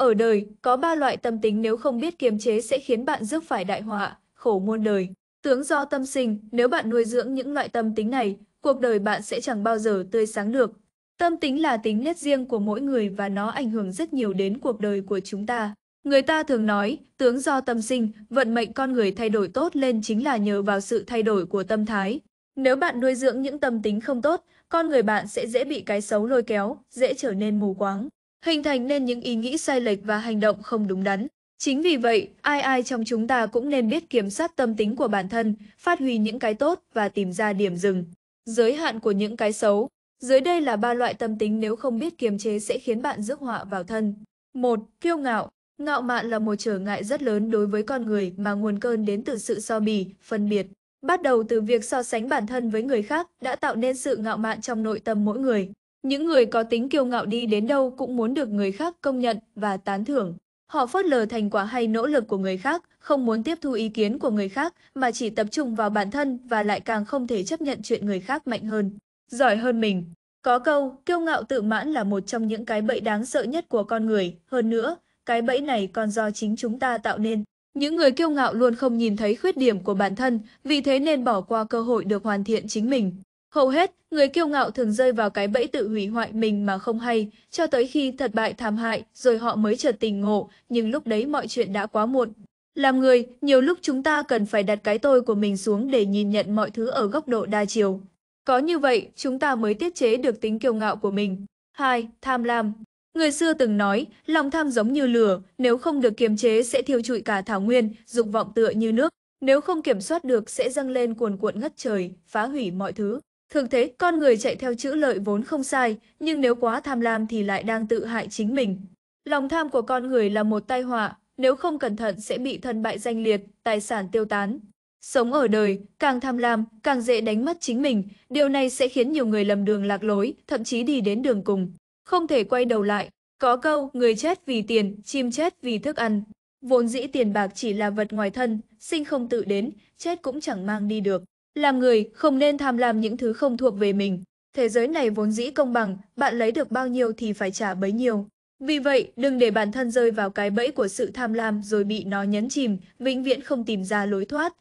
Ở đời, có ba loại tâm tính nếu không biết kiềm chế sẽ khiến bạn rước phải đại họa, khổ muôn đời. Tướng do tâm sinh, nếu bạn nuôi dưỡng những loại tâm tính này, cuộc đời bạn sẽ chẳng bao giờ tươi sáng được. Tâm tính là tính nét riêng của mỗi người và nó ảnh hưởng rất nhiều đến cuộc đời của chúng ta. Người ta thường nói, tướng do tâm sinh, vận mệnh con người thay đổi tốt lên chính là nhờ vào sự thay đổi của tâm thái. Nếu bạn nuôi dưỡng những tâm tính không tốt, con người bạn sẽ dễ bị cái xấu lôi kéo, dễ trở nên mù quáng hình thành nên những ý nghĩ sai lệch và hành động không đúng đắn. Chính vì vậy, ai ai trong chúng ta cũng nên biết kiểm soát tâm tính của bản thân, phát huy những cái tốt và tìm ra điểm dừng, giới hạn của những cái xấu. Dưới đây là ba loại tâm tính nếu không biết kiềm chế sẽ khiến bạn rước họa vào thân. một, Kiêu ngạo Ngạo mạn là một trở ngại rất lớn đối với con người mà nguồn cơn đến từ sự so bì, phân biệt. Bắt đầu từ việc so sánh bản thân với người khác đã tạo nên sự ngạo mạn trong nội tâm mỗi người. Những người có tính kiêu ngạo đi đến đâu cũng muốn được người khác công nhận và tán thưởng. Họ phớt lờ thành quả hay nỗ lực của người khác, không muốn tiếp thu ý kiến của người khác mà chỉ tập trung vào bản thân và lại càng không thể chấp nhận chuyện người khác mạnh hơn, giỏi hơn mình. Có câu, kiêu ngạo tự mãn là một trong những cái bẫy đáng sợ nhất của con người, hơn nữa, cái bẫy này còn do chính chúng ta tạo nên. Những người kiêu ngạo luôn không nhìn thấy khuyết điểm của bản thân, vì thế nên bỏ qua cơ hội được hoàn thiện chính mình. Hầu hết, người kiêu ngạo thường rơi vào cái bẫy tự hủy hoại mình mà không hay, cho tới khi thất bại thảm hại rồi họ mới chợt tình ngộ, nhưng lúc đấy mọi chuyện đã quá muộn. Làm người, nhiều lúc chúng ta cần phải đặt cái tôi của mình xuống để nhìn nhận mọi thứ ở góc độ đa chiều. Có như vậy, chúng ta mới tiết chế được tính kiêu ngạo của mình. 2. Tham lam Người xưa từng nói, lòng tham giống như lửa, nếu không được kiềm chế sẽ thiêu trụi cả thảo nguyên, dục vọng tựa như nước, nếu không kiểm soát được sẽ dâng lên cuồn cuộn ngất trời, phá hủy mọi thứ. Thường thế, con người chạy theo chữ lợi vốn không sai, nhưng nếu quá tham lam thì lại đang tự hại chính mình. Lòng tham của con người là một tai họa, nếu không cẩn thận sẽ bị thân bại danh liệt, tài sản tiêu tán. Sống ở đời, càng tham lam, càng dễ đánh mất chính mình, điều này sẽ khiến nhiều người lầm đường lạc lối, thậm chí đi đến đường cùng. Không thể quay đầu lại. Có câu, người chết vì tiền, chim chết vì thức ăn. Vốn dĩ tiền bạc chỉ là vật ngoài thân, sinh không tự đến, chết cũng chẳng mang đi được. Làm người, không nên tham lam những thứ không thuộc về mình. Thế giới này vốn dĩ công bằng, bạn lấy được bao nhiêu thì phải trả bấy nhiêu. Vì vậy, đừng để bản thân rơi vào cái bẫy của sự tham lam rồi bị nó nhấn chìm, vĩnh viễn không tìm ra lối thoát.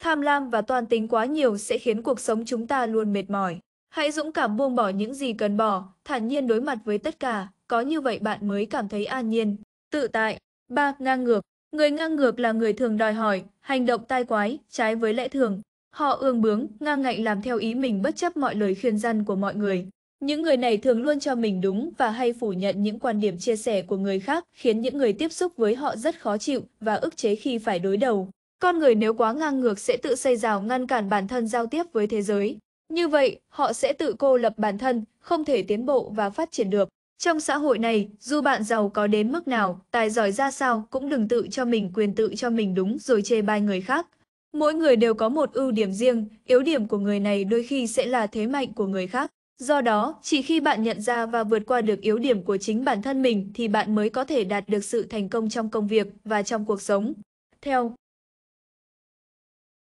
Tham lam và toàn tính quá nhiều sẽ khiến cuộc sống chúng ta luôn mệt mỏi. Hãy dũng cảm buông bỏ những gì cần bỏ, thản nhiên đối mặt với tất cả, có như vậy bạn mới cảm thấy an nhiên, tự tại. 3. Ngang ngược Người ngang ngược là người thường đòi hỏi, hành động tai quái, trái với lẽ thường. Họ ương bướng, ngang ngạnh làm theo ý mình bất chấp mọi lời khuyên răn của mọi người. Những người này thường luôn cho mình đúng và hay phủ nhận những quan điểm chia sẻ của người khác, khiến những người tiếp xúc với họ rất khó chịu và ức chế khi phải đối đầu. Con người nếu quá ngang ngược sẽ tự xây rào ngăn cản bản thân giao tiếp với thế giới. Như vậy, họ sẽ tự cô lập bản thân, không thể tiến bộ và phát triển được. Trong xã hội này, dù bạn giàu có đến mức nào, tài giỏi ra sao cũng đừng tự cho mình quyền tự cho mình đúng rồi chê bai người khác, Mỗi người đều có một ưu điểm riêng, yếu điểm của người này đôi khi sẽ là thế mạnh của người khác. Do đó, chỉ khi bạn nhận ra và vượt qua được yếu điểm của chính bản thân mình thì bạn mới có thể đạt được sự thành công trong công việc và trong cuộc sống. Theo